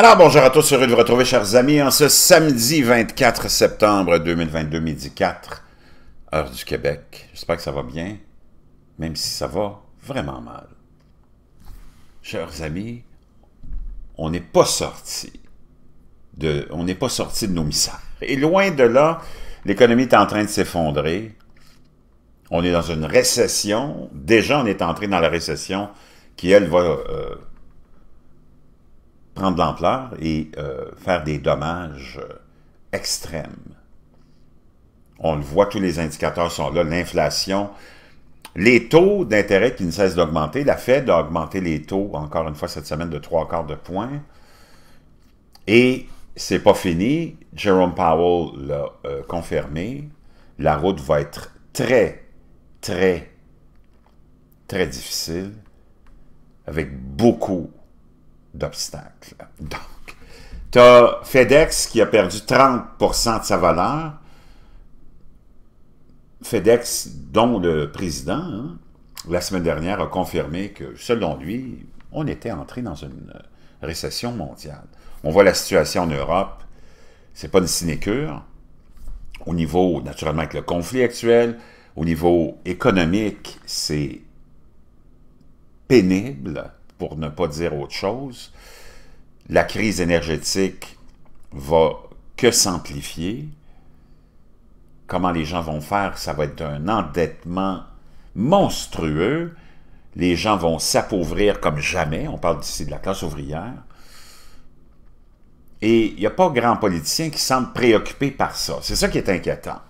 Alors, bonjour à tous, heureux de vous retrouver, chers amis, en ce samedi 24 septembre 2022, midi 4, heure du Québec. J'espère que ça va bien, même si ça va vraiment mal. Chers amis, on n'est pas sorti de, on n'est pas sorti de nos misères. Et loin de là, l'économie est en train de s'effondrer. On est dans une récession. Déjà, on est entré dans la récession qui, elle, va euh, prendre de l'ampleur et euh, faire des dommages euh, extrêmes. On le voit, tous les indicateurs sont là, l'inflation, les taux d'intérêt qui ne cessent d'augmenter, la Fed a augmenté les taux, encore une fois cette semaine, de trois quarts de point, et c'est pas fini, Jerome Powell l'a euh, confirmé, la route va être très, très, très difficile, avec beaucoup d'obstacles. Donc, tu as FedEx qui a perdu 30 de sa valeur. FedEx, dont le président, hein, la semaine dernière, a confirmé que, selon lui, on était entré dans une euh, récession mondiale. On voit la situation en Europe, c'est pas une sinécure. Au niveau, naturellement, avec le conflit actuel, au niveau économique, c'est pénible pour ne pas dire autre chose, la crise énergétique va que s'amplifier. Comment les gens vont faire? Ça va être un endettement monstrueux. Les gens vont s'appauvrir comme jamais. On parle ici de la classe ouvrière. Et il n'y a pas grand politicien qui semble préoccupé par ça. C'est ça qui est inquiétant.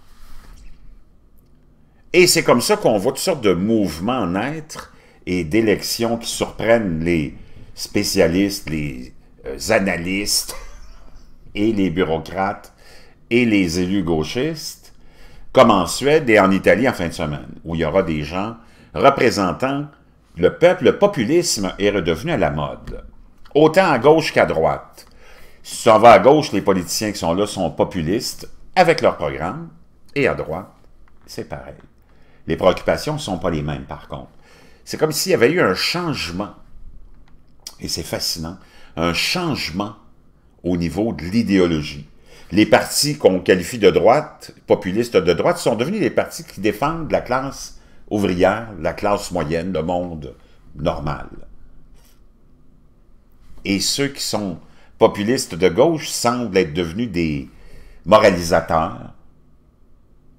Et c'est comme ça qu'on voit toutes sortes de mouvements naître et d'élections qui surprennent les spécialistes, les euh, analystes et les bureaucrates et les élus gauchistes, comme en Suède et en Italie en fin de semaine, où il y aura des gens représentant le peuple. Le populisme est redevenu à la mode, autant à gauche qu'à droite. Si va à gauche, les politiciens qui sont là sont populistes avec leur programme, et à droite, c'est pareil. Les préoccupations ne sont pas les mêmes, par contre. C'est comme s'il y avait eu un changement, et c'est fascinant, un changement au niveau de l'idéologie. Les partis qu'on qualifie de droite, populistes de droite, sont devenus des partis qui défendent la classe ouvrière, la classe moyenne, le monde normal. Et ceux qui sont populistes de gauche semblent être devenus des moralisateurs,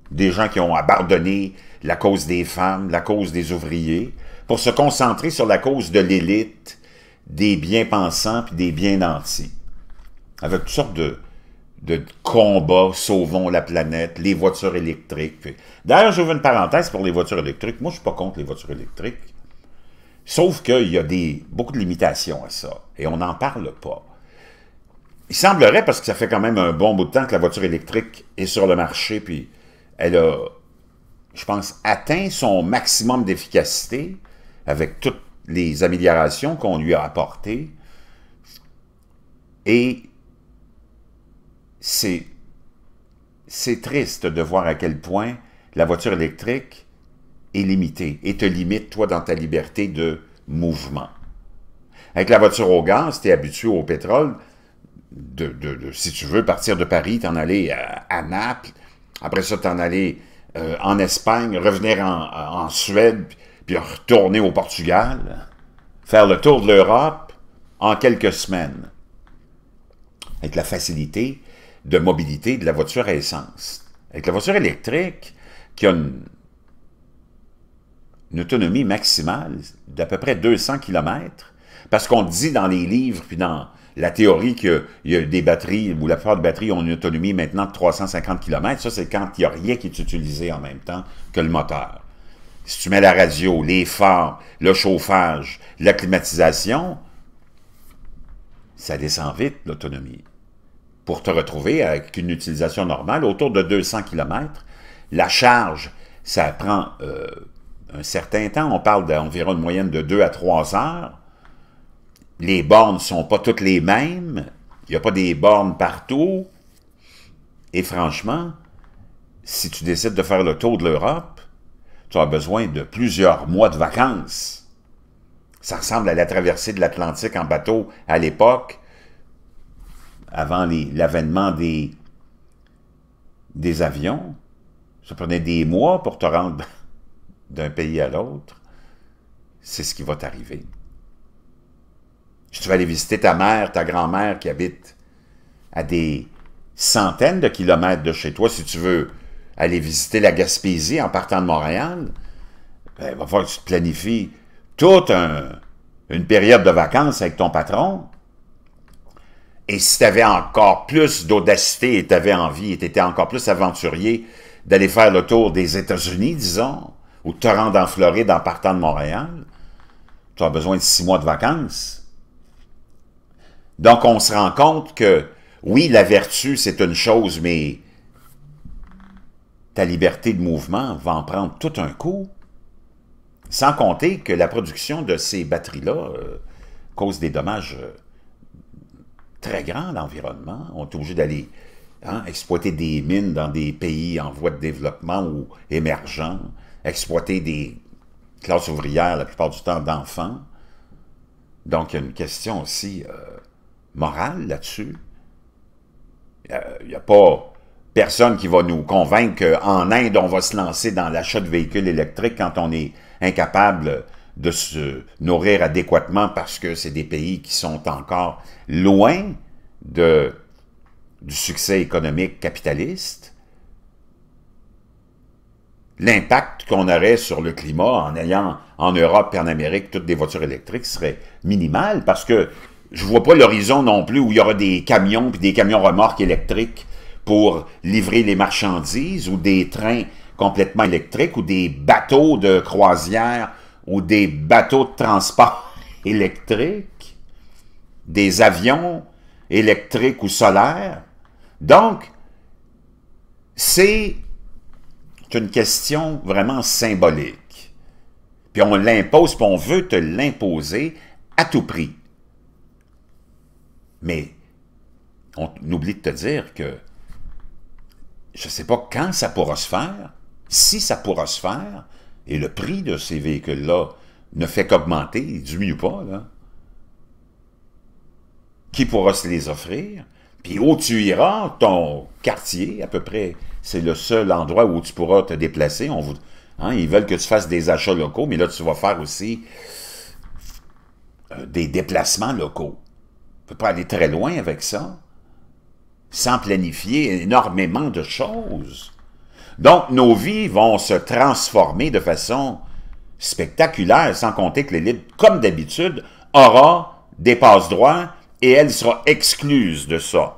des gens qui ont abandonné la cause des femmes, la cause des ouvriers, pour se concentrer sur la cause de l'élite, des bien-pensants puis des bien-nantis. Avec toutes sortes de, de combats, sauvons la planète, les voitures électriques. D'ailleurs, D'ailleurs, j'ouvre une parenthèse pour les voitures électriques. Moi, je ne suis pas contre les voitures électriques. Sauf qu'il y a des, beaucoup de limitations à ça, et on n'en parle pas. Il semblerait, parce que ça fait quand même un bon bout de temps que la voiture électrique est sur le marché, puis elle a, je pense, atteint son maximum d'efficacité, avec toutes les améliorations qu'on lui a apportées. Et c'est triste de voir à quel point la voiture électrique est limitée et te limite, toi, dans ta liberté de mouvement. Avec la voiture au gaz, tu es habitué au pétrole. De, si tu veux partir de Paris, t'en aller à, Naples, après ça, t'en aller euh, en Espagne, revenir en, Suède, puis retourner au Portugal, faire le tour de l'Europe en quelques semaines, avec la facilité de mobilité de la voiture à essence. Avec la voiture électrique, qui a une, autonomie maximale d'à peu près 200 km, parce qu'on dit dans les livres, puis dans la théorie que y, a des batteries, ou la plupart des batteries ont une autonomie maintenant de 350 km, ça c'est quand il n'y a rien qui est utilisé en même temps que le moteur si tu mets la radio, les phares, le chauffage, la climatisation, ça descend vite l'autonomie. Pour te retrouver avec une utilisation normale, autour de 200 km, la charge, ça prend euh, un certain temps. On parle d'environ une moyenne de 2 à 3 heures. Les bornes ne sont pas toutes les mêmes. Il n'y a pas des bornes partout. Et franchement, si tu décides de faire le tour de l'Europe, tu as besoin de plusieurs mois de vacances. Ça ressemble à la traversée de l'Atlantique en bateau à l'époque, avant l'avènement des, avions. Ça prenait des mois pour te rendre d'un pays à l'autre. C'est ce qui va t'arriver. Si tu vas aller visiter ta mère, ta grand-mère qui habite à des centaines de kilomètres de chez toi, si tu veux aller visiter la Gaspésie en partant de Montréal, ben, il va falloir que tu te planifies toute un, une période de vacances avec ton patron. Et si tu avais encore plus d'audacité et tu avais envie et tu étais encore plus aventurier d'aller faire le tour des États-Unis, disons, ou te rendre en Floride en partant de Montréal, tu as besoin de six mois de vacances. Donc, on se rend compte que, oui, la vertu, c'est une chose, mais la liberté de mouvement va en prendre tout un coup, sans compter que la production de ces batteries-là euh, cause des dommages euh, très grands à l'environnement. On est obligé d'aller hein, exploiter des mines dans des pays en voie de développement ou émergents, exploiter des classes ouvrières la plupart du temps d'enfants. Donc, il y a une question aussi euh, morale là-dessus. Il n'y a pas personne qui va nous convaincre qu'en Inde, on va se lancer dans l'achat de véhicules électriques quand on est incapable de se nourrir adéquatement parce que c'est des pays qui sont encore loin du succès économique capitaliste. L'impact qu'on aurait sur le climat en ayant en Europe et en Amérique toutes des voitures électriques serait minimal parce que je ne vois pas l'horizon non plus où il y aura des camions puis des camions remorques électriques pour livrer les marchandises ou des trains complètement électriques ou des bateaux de croisière ou des bateaux de transport électriques, des avions électriques ou solaires. Donc, c'est une question vraiment symbolique. Puis on l'impose, puis on veut te l'imposer à tout prix. Mais on oublie de te dire que je ne sais pas quand ça pourra se faire, si ça pourra se faire, et le prix de ces véhicules-là ne fait qu'augmenter, du mieux pas, là. Qui pourra se les offrir? Puis où tu iras, ton quartier, à peu près, c'est le seul endroit où tu pourras te déplacer. On vous, hein, ils veulent que tu fasses des achats locaux, mais là, tu vas faire aussi euh, des déplacements locaux. Tu peux pas aller très loin avec ça sans planifier énormément de choses. Donc, nos vies vont se transformer de façon spectaculaire, sans compter que l'élite, comme d'habitude, aura des passe-droits et elle sera exclue de ça.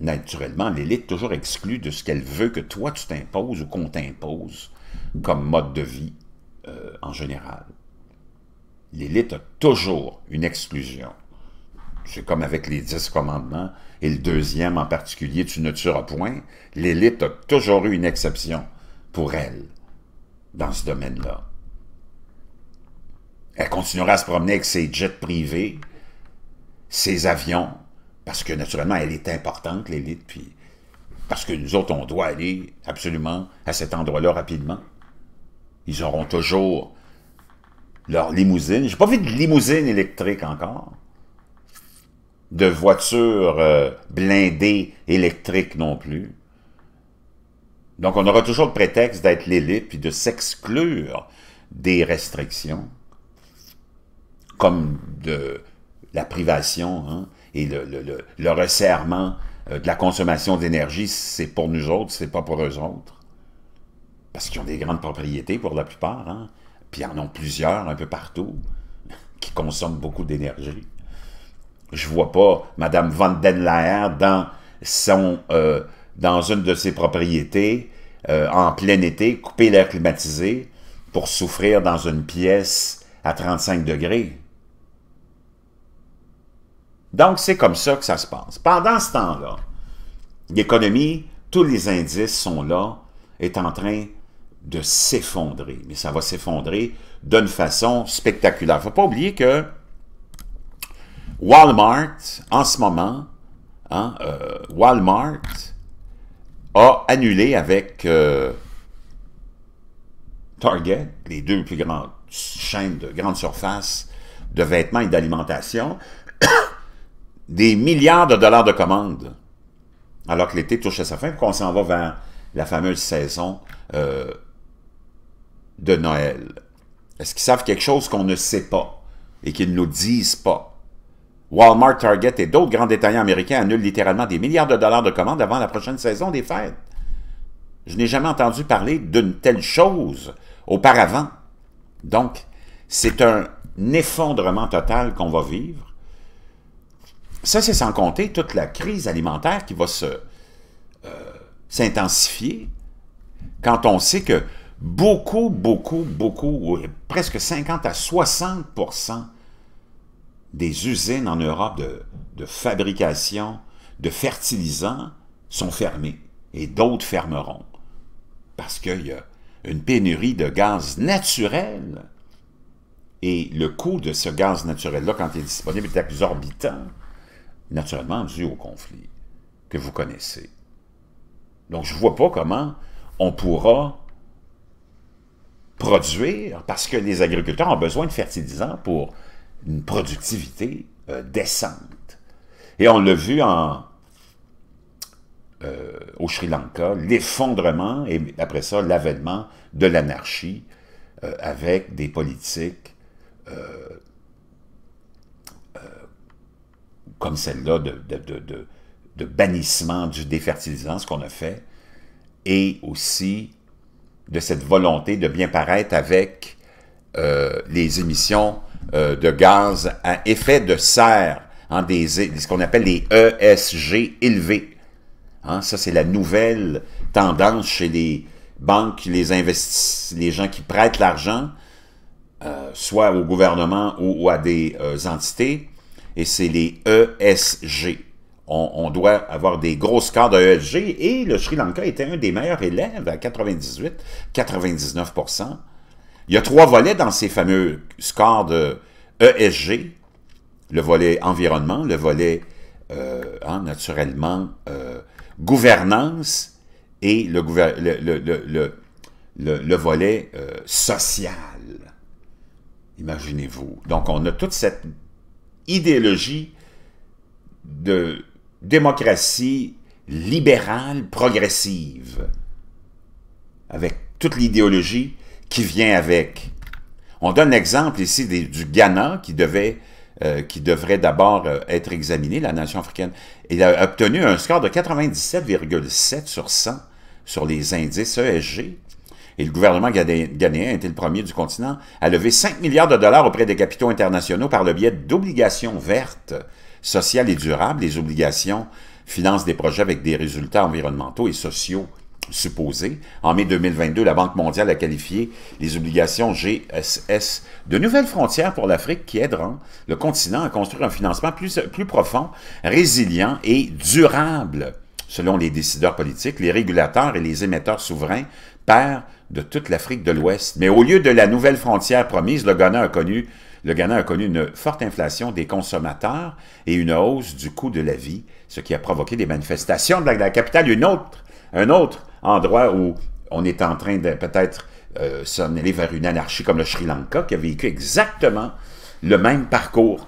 Naturellement, l'élite est toujours exclue de ce qu'elle veut que toi tu t'imposes ou qu'on t'impose comme mode de vie euh, en général. L'élite a toujours une exclusion. C'est comme avec les dix commandements, et le deuxième en particulier, tu ne tueras point. L'élite a toujours eu une exception pour elle dans ce domaine-là. Elle continuera à se promener avec ses jets privés, ses avions, parce que naturellement, elle est importante, l'élite, puis parce que nous autres, on doit aller absolument à cet endroit-là rapidement. Ils auront toujours leur limousine. J'ai pas vu de limousine électrique encore de voitures euh, blindées électriques non plus. Donc, on aura toujours le prétexte d'être l'élite puis de s'exclure des restrictions, comme de la privation hein, et le, resserrement euh, de la consommation d'énergie, c'est pour nous autres, c'est pas pour eux autres. Parce qu'ils ont des grandes propriétés pour la plupart, hein, puis en ont plusieurs un peu partout, qui consomment beaucoup d'énergie. Je vois pas Mme Van Den dans, son, euh, dans une de ses propriétés, euh, en plein été, couper l'air climatisé, pour souffrir dans une pièce à 35 degrés. Donc, c'est comme ça que ça se passe. Pendant ce temps-là, l'économie, tous les indices sont là, est en train de s'effondrer. Mais ça va s'effondrer d'une façon spectaculaire. Il ne faut pas oublier que Walmart, en ce moment, hein, euh, Walmart a annulé avec euh, Target, les deux plus grandes chaînes de grande surface de vêtements et d'alimentation, des milliards de dollars de commandes. Alors que l'été touche à sa fin, qu'on s'en va vers la fameuse saison euh, de Noël. Est-ce qu'ils savent quelque chose qu'on ne sait pas et qu'ils ne nous disent pas? Walmart, Target et d'autres grands détaillants américains annulent littéralement des milliards de dollars de commandes avant la prochaine saison des fêtes. Je n'ai jamais entendu parler d'une telle chose auparavant. Donc, c'est un effondrement total qu'on va vivre. Ça, c'est sans compter toute la crise alimentaire qui va se euh, s'intensifier quand on sait que beaucoup, beaucoup, beaucoup, presque 50 à 60 des usines en Europe de, fabrication de fertilisants sont fermées et d'autres fermeront parce qu'il y a une pénurie de gaz naturel. Et le coût de ce gaz naturel-là, quand il est disponible, est exorbitant, naturellement dû au conflit que vous connaissez. Donc, je ne vois pas comment on pourra produire, parce que les agriculteurs ont besoin de fertilisants pour une productivité euh, décente. Et on l'a vu en, euh, au Sri Lanka, l'effondrement et après ça l'avènement de l'anarchie euh, avec des politiques comme celle-là de, de, de, bannissement du, défertilisant, ce qu'on a fait, et aussi de cette volonté de bien paraître avec les émissions euh, de gaz à effet de serre, hein, des, ce qu'on appelle les ESG élevés. Hein, ça, c'est la nouvelle tendance chez les banques, les, les gens qui prêtent l'argent, euh, soit au gouvernement ou, à des euh, entités, et c'est les ESG. On, doit avoir des grosses cartes de ESG, et le Sri Lanka était un des meilleurs élèves à 98-99 il y a trois volets dans ces fameux scores de ESG, le volet environnement, le volet euh, hein, naturellement euh, gouvernance et le, volet euh, social. Imaginez-vous. Donc on a toute cette idéologie de démocratie libérale progressive avec toute l'idéologie qui vient avec. On donne l'exemple ici du Ghana qui devait euh, qui devrait d'abord euh, être examiné, la nation africaine. Il a obtenu un score de 97,7 sur 100 sur les indices ESG. Et le gouvernement ghanéen été le premier du continent à lever 5 milliards de dollars auprès des capitaux internationaux par le biais d'obligations vertes, sociales et durables. Les obligations financent des projets avec des résultats environnementaux et sociaux supposé. En mai 2022, la Banque mondiale a qualifié les obligations GSS de nouvelles frontières pour l'Afrique qui aideront le continent à construire un financement plus, profond, résilient et durable. Selon les décideurs politiques, les régulateurs et les émetteurs souverains perdent de toute l'Afrique de l'Ouest. Mais au lieu de la nouvelle frontière promise, le Ghana a connu, une forte inflation des consommateurs et une hausse du coût de la vie, ce qui a provoqué des manifestations de la, de la capitale. Une autre, un autre endroit où on est en train de peut-être euh, s'en aller vers une anarchie comme le Sri Lanka, qui a vécu exactement le même parcours.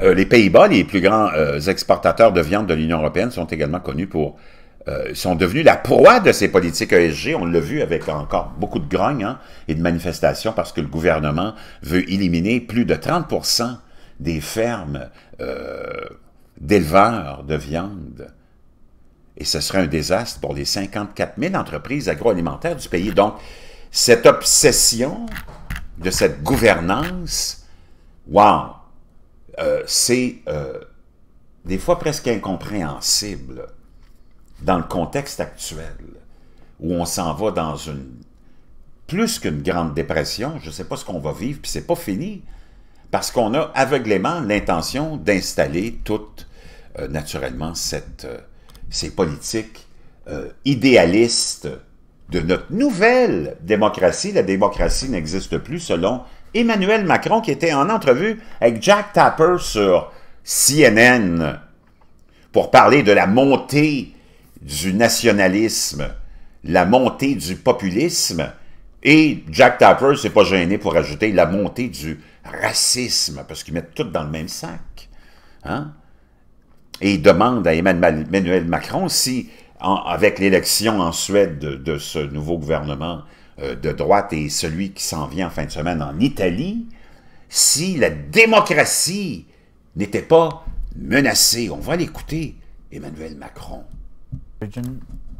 Euh, les Pays-Bas, les plus grands euh, exportateurs de viande de l'Union européenne, sont également connus pour... sont devenus la proie de ces politiques ESG. On l'a vu avec encore beaucoup de grognes hein, et de manifestations parce que le gouvernement veut éliminer plus de 30 des fermes d'éleveurs de viande et ce serait un désastre pour les 54 000 entreprises agroalimentaires du pays. Donc, cette obsession de cette gouvernance, wow, euh, c'est euh, des fois presque incompréhensible dans le contexte actuel où on s'en va dans une plus qu'une grande dépression, je ne sais pas ce qu'on va vivre, puis c'est pas fini, parce qu'on a aveuglément l'intention d'installer toute euh, naturellement cette ces politiques euh, idéalistes de notre nouvelle démocratie. La démocratie n'existe plus selon Emmanuel Macron qui était en entrevue avec Jack Tapper sur CNN pour parler de la montée du nationalisme, la montée du populisme et Jack Tapper s'est pas gêné pour ajouter la montée du racisme parce qu'ils mettent tout dans le même sac. Hein? Et il demande à Emmanuel Macron si, avec l'élection en Suède de, de, ce nouveau gouvernement euh, de droite et celui qui s'en vient en fin de semaine en Italie, si la démocratie n'était pas menacée. On va l'écouter, Emmanuel Macron.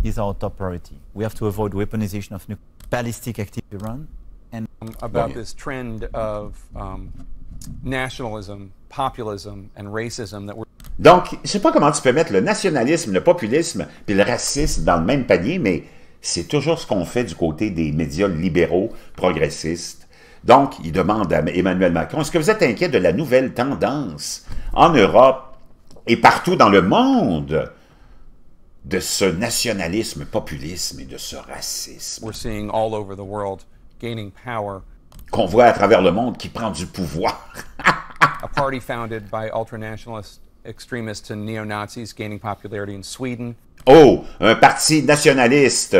is our top priority. We have to avoid weaponization of ballistic activity Iran. And about this trend of um, nationalism, populism, and racism that donc, je sais pas comment tu peux mettre le nationalisme, le populisme, et le racisme dans le même panier, mais c'est toujours ce qu'on fait du côté des médias libéraux, progressistes. Donc, il demande à Emmanuel Macron, est-ce que vous êtes inquiet de la nouvelle tendance en Europe et partout dans le monde de ce nationalisme, populisme et de ce racisme qu'on voit à travers le monde qui prend du pouvoir extremists neo Oh, un parti nationaliste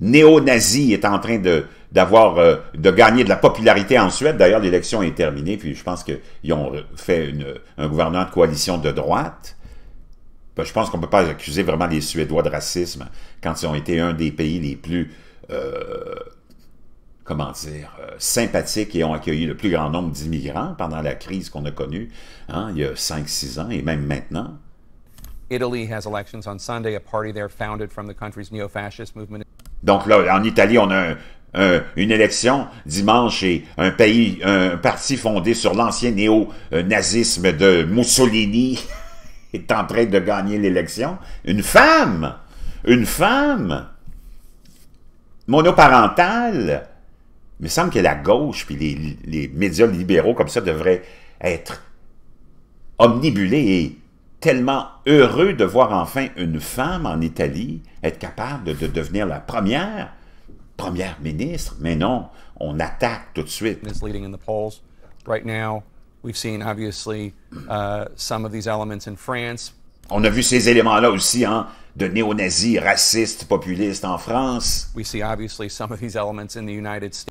néo-nazi est en train de d'avoir euh, de gagner de la popularité en Suède. D'ailleurs, l'élection est terminée, puis je pense qu'ils ont euh, fait un gouvernement de coalition de droite. Ben, je pense qu'on ne peut pas accuser vraiment les Suédois de racisme quand ils ont été un des pays les plus euh, comment dire, euh, sympathiques et ont accueilli le plus grand nombre d'immigrants pendant la crise qu'on a connue hein, il y a 5-6 ans et même maintenant. Donc là, en Italie, on a une élection dimanche et un pays, un parti fondé sur l'ancien néo-nazisme de Mussolini est en train de gagner l'élection. Une femme! Une femme! monoparentale il me semble que la gauche puis les, médias libéraux comme ça devraient être omnibulés et tellement heureux de voir enfin une femme en Italie être capable de, devenir la première première ministre. Mais non, on attaque tout de suite. On a vu ces éléments-là aussi hein de néo-nazis racistes populistes en France.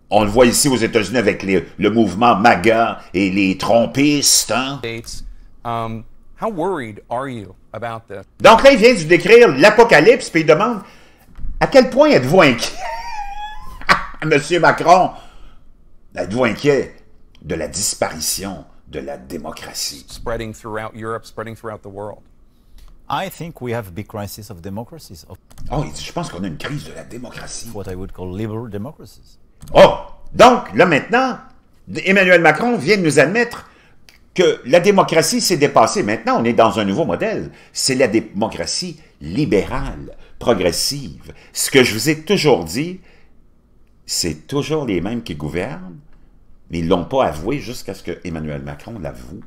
On le voit ici aux États-Unis avec le mouvement MAGA et les trompistes. Hein. Um, Donc là, il vient de décrire l'apocalypse puis il demande à quel point êtes-vous inquiet, Monsieur Macron, êtes-vous inquiet de la disparition de la démocratie? Spreading throughout Europe, spreading throughout the world je pense qu'on a une crise de la démocratie. What I would call liberal democracies. Oh, donc là maintenant, Emmanuel Macron vient de nous admettre que la démocratie s'est dépassée. Maintenant, on est dans un nouveau modèle. C'est la démocratie libérale, progressive. Ce que je vous ai toujours dit, c'est toujours les mêmes qui gouvernent, mais ils ne l'ont pas avoué jusqu'à ce que Emmanuel Macron l'avoue.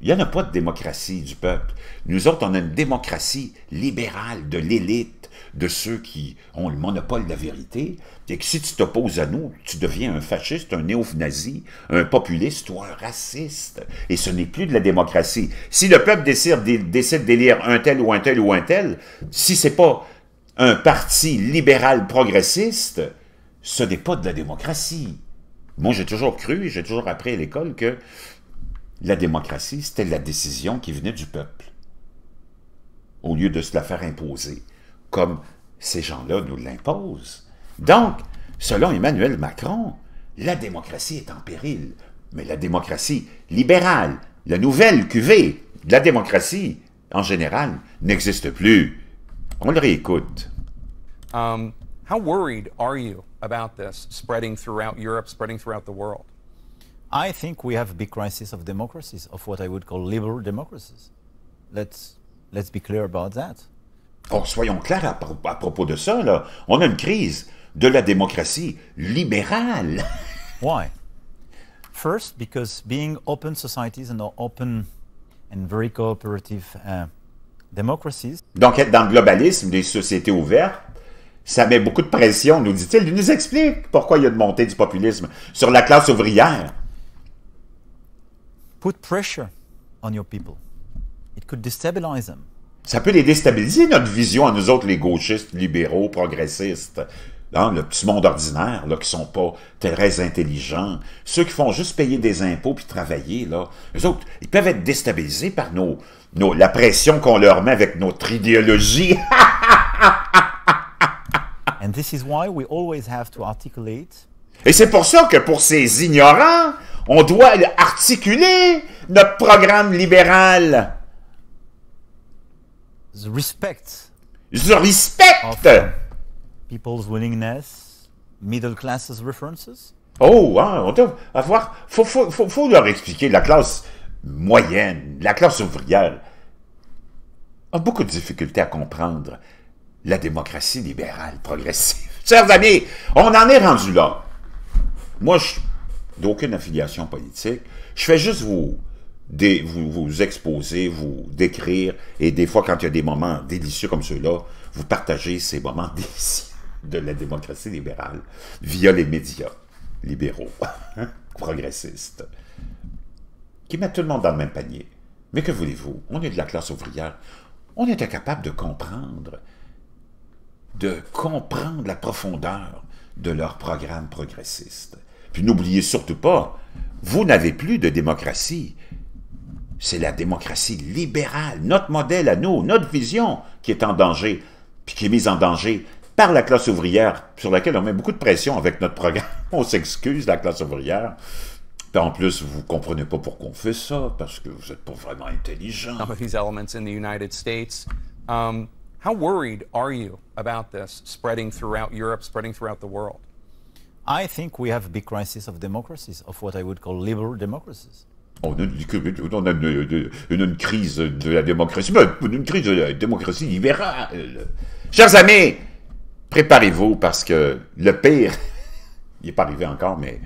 Il n'y en a pas de démocratie du peuple. Nous autres, on a une démocratie libérale de l'élite, de ceux qui ont le monopole de la vérité, et que si tu t'opposes à nous, tu deviens un fasciste, un néo-nazi, un populiste ou un raciste. Et ce n'est plus de la démocratie. Si le peuple décide, d'élire un tel ou un tel ou un tel, si c'est pas un parti libéral progressiste, ce n'est pas de la démocratie. Moi, j'ai toujours cru, j'ai toujours appris à l'école que la démocratie, c'était la décision qui venait du peuple, au lieu de se la faire imposer, comme ces gens-là nous l'imposent. Donc, selon Emmanuel Macron, la démocratie est en péril. Mais la démocratie libérale, la nouvelle QV, la démocratie, en général, n'existe plus. On le réécoute. Um, how worried are you about this spreading throughout Europe, spreading throughout the world? I think we have big crisis of democracies, of what I would call liberal democracies. Let's, let's be clear about that. soyons clairs à, propos de ça, là. on a une crise de la démocratie libérale. Why? First, because being open societies and open and very cooperative uh, democracies. Donc être dans le globalisme des sociétés ouvertes, ça met beaucoup de pression, nous dit-il. Il nous explique pourquoi il y a une montée du populisme sur la classe ouvrière. Ça peut les déstabiliser, notre vision à nous autres, les gauchistes, libéraux, progressistes. Hein, le petit monde ordinaire, là, qui sont pas très intelligents, ceux qui font juste payer des impôts puis travailler, là, eux autres, ils peuvent être déstabilisés par nos, nos la pression qu'on leur met avec notre idéologie. Et c'est pour ça que pour ces ignorants, on doit articuler notre programme libéral. The respect. The respect. people's willingness, middle classes references. Oh, ah, on doit avoir. Faut, faut, faut, faut, leur expliquer la classe moyenne, la classe ouvrière a beaucoup de difficultés à comprendre la démocratie libérale progressive. Chers amis, on en est rendu là. Moi, je d'aucune affiliation politique. Je fais juste vous, vous, vous exposer, vous décrire, et des fois, quand il y a des moments délicieux comme ceux-là, vous partagez ces moments délicieux de la démocratie libérale via les médias libéraux, progressistes, qui mettent tout le monde dans le même panier. Mais que voulez-vous? On est de la classe ouvrière. On est incapable de comprendre, de comprendre la profondeur de leur programme progressiste. Puis n'oubliez surtout pas, vous n'avez plus de démocratie. C'est la démocratie libérale, notre modèle à nous, notre vision qui est en danger, puis qui est mise en danger par la classe ouvrière, sur laquelle on met beaucoup de pression avec notre programme. On s'excuse, la classe ouvrière. Puis en plus, vous comprenez pas pourquoi on fait ça, parce que vous n'êtes pas vraiment intelligent. I think we have big crisis of democracies, of what I would call liberal democracies. Oh, euh, on a euh, une, crise de la démocratie, euh, une crise de la démocratie libérale. Chers amis, préparez-vous parce que le pire, il n'est pas arrivé encore, mais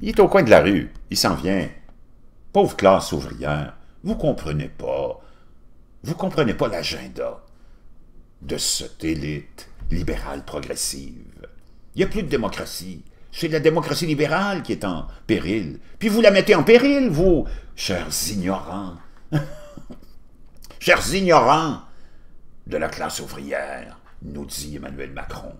il est au coin de la rue, il s'en vient. Pauvre classe ouvrière, vous comprenez pas, vous comprenez pas l'agenda de cette élite libérale progressive. Il n'y a plus de démocratie. C'est la démocratie libérale qui est en péril. Puis vous la mettez en péril, vous, chers ignorants. chers ignorants de la classe ouvrière, nous dit Emmanuel Macron.